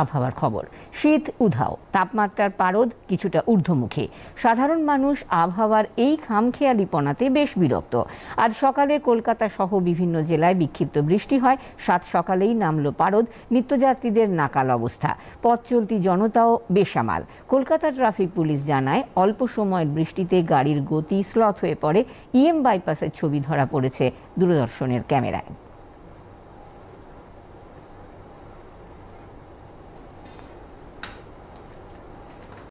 আবহাওয়ার খবর শীত উধাও তাপমাত্রার পারদ কিছুটা ঊর্ধ্বমুখী সাধারণ মানুষ আবহাওয়ার এই খামখেয়ালিপনাতে বেশ বিরক্ত আজ সকালে কলকাতা সহ বিভিন্ন জেলায় বিক্ষিপ্ত বৃষ্টি হয় সাত সকালেই নামলো পারদ নিত্যযাত্রীদের নাকাল অবস্থা পথ চলতি জনতাও বেসামাল কলকাতা ট্রাফিক পুলিশ জানায় অল্প সময়ের বৃষ্টিতে গাড়ির গতি স্লথ হয়ে পড়ে ইএম বাইপাসের ছবি ধরা পড়েছে দূরদর্শনের ক্যামেরায়